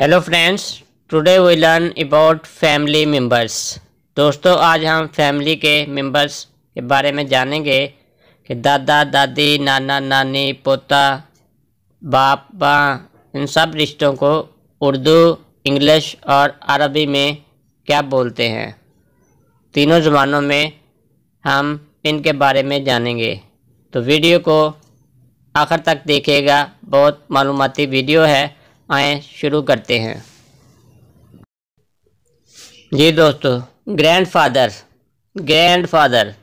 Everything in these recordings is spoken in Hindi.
hello friends today we learn about family members दोस्तों आज हम फैमिली के मेंबर्स के बारे में जानेंगे कि दादा दादी नाना नानी पोता बाप बा इन सब रिश्तों को उर्दू इंग्लिश और अरबी में क्या बोलते हैं तीनों ज़ुबानों में हम इनके बारे में जानेंगे तो वीडियो को आखिर तक देखिएगा बहुत मालूमती वीडियो है आए शुरू करते हैं जी दोस्तों ग्रैंडफादर ग्रैंडफादर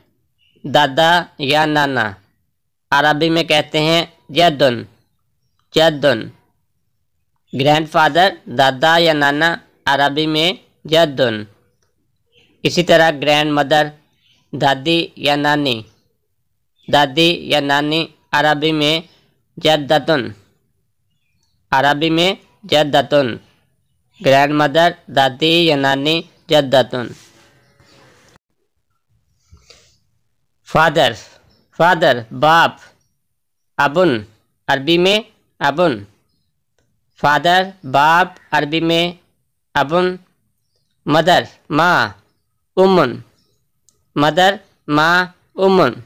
दादा या नाना अरबी में कहते हैं जदुन जदुन ग्रैंडफादर दादा या नाना अरबी में जदुन इसी तरह ग्रैंड मदर दादी या नानी दादी या नानी अरबी में जद्दतन अरबी में जद्दतुन ग्रैंड मदर दादी या नानी जद्दतुन फादर फादर बाप अबुन अरबी में अबुन फादर बाप अरबी में अबुन मदर माँ उमन मदर माँ उमन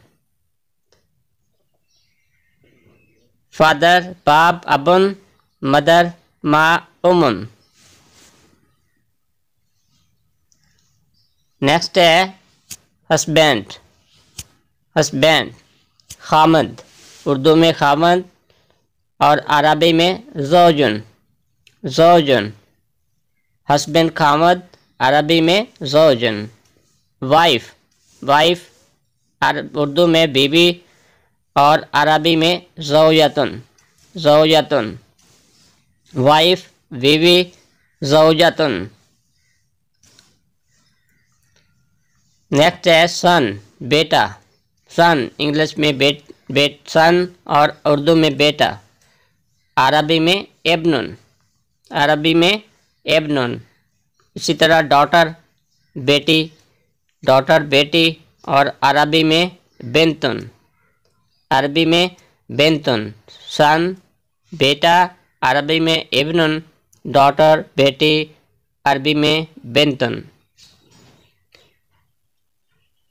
फादर बाप अबुन मदर माउमन नेक्स्ट है हस्बैंड हस्बैंड खामद उर्दू में खामद और अरबी में जोजन जोजन हस्बैंड खामद अरबी में जोजन वाइफ वाइफ उर्दू में बीबी और अरबी में जोयतन जोयतन वाइफ बीवी जोजतन नेक्स्ट है सन बेटा सन इंग्लिश में बेट बेट सन और उर्दू में बेटा अरबी में एबनून अरबी में एबनून इसी तरह डॉटर बेटी डॉटर बेटी और अरबी में बेंतुन अरबी में बेंतुन सन बेटा अरबी में एबनन डॉटर बेटी अरबी में बेंतन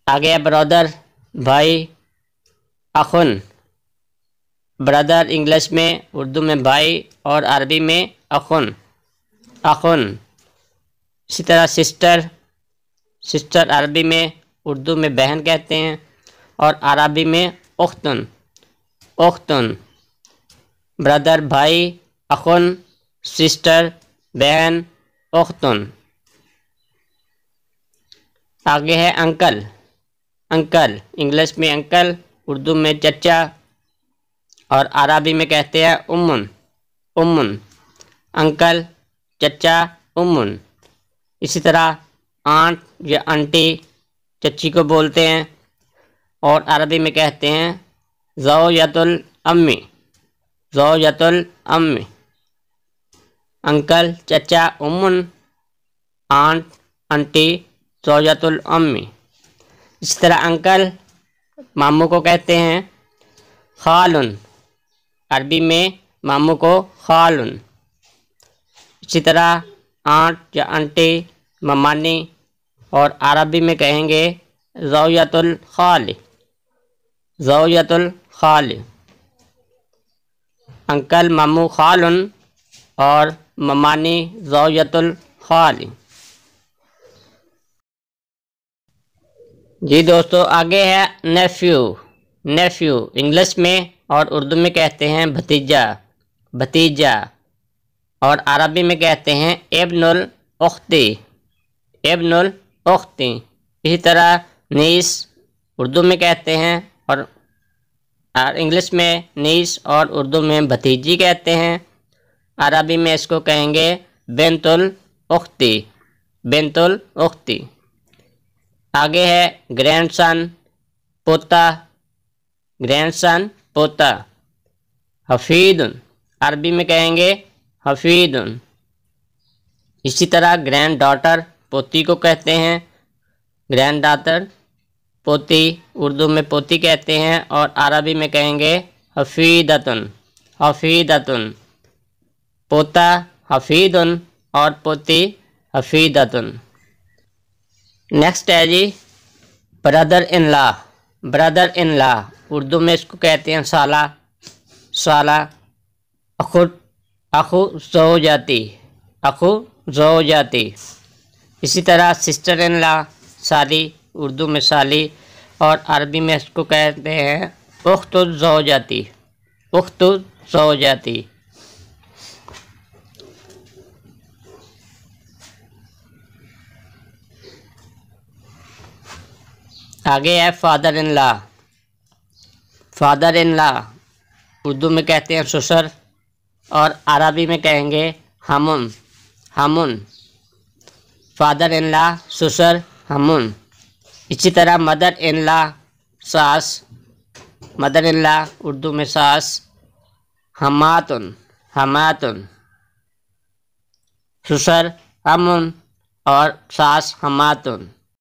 आ गया ब्रदर भाई अखुन ब्रदर इंग्लिश में उर्दू में भाई और अरबी में अखुन अखुन इसी तरह सिस्टर सिस्टर अरबी में उर्दू में बहन कहते हैं और अरबी में उख्तन उख्तन ब्रदर भाई अखुन सिस्टर बहन अख्तुन आगे है अंकल अंकल इंग्लिश में अंकल उर्दू में चचा और अरबी में कहते हैं उमन उमन अंकल चचा उमन इसी तरह आंट या आंटी चची को बोलते हैं और अरबी में कहते हैं जोयतुल अम्मी जोयतुल अम्मी अंकल चचा उमन आंट आंटी सौजातुल अम्मी इस तरह अंकल मामू को कहते हैं खालुन अरबी में मामू को खालुन इसी तरह आंट या आंटी ममानी और अरबी में कहेंगे जोयतुल खाली जोयतुल खाली अंकल मामू खालुन और ममानी जोयतुल खाली जी दोस्तों आगे है नेफ्यू नेफ्यू इंग्लिश में और उर्दू में कहते हैं भतीजा भतीजा और अरबी में कहते हैं एबनुल उख्ती एबनुल उख्ती इसी तरह नीस उर्दू में कहते हैं और इंग्लिश में नीस और उर्दू में भतीजी कहते हैं अरबी में इसको कहेंगे बेंतुल उख्ती बेंतुल उख्ती आगे है ग्रैंडसन पोता ग्रैंडसन पोता हफीद अरबी में कहेंगे हफीद इसी तरह ग्रैंड डॉटर पोती को कहते हैं ग्रैंड डॉटर पोती उर्दू में पोती कहते हैं और अरबी में कहेंगे हफीदतन हफीदतन पोता हफीदन और पोती हफीदतन नेक्स्ट है जी brother in law brother in law Urdu में इसको कहते हैं साला साला अखु अखु जो जाती अखु जो जाती इसी तरह सिस्टर इन ला साली उर्दू में साली और अरबी में इसको कहते हैं उख्त जो जाती उख्त जो जाती आगे है father in law father in law Urdu में कहते हैं ससुर और अरबी में कहेंगे हमुन हमुन फादर इन ला ससुर हमुन इसी तरह मदर इन ला सास मदर इन ला उर्दू में सास हमातुन हमातुन ससुर हमुन और सास हमातुन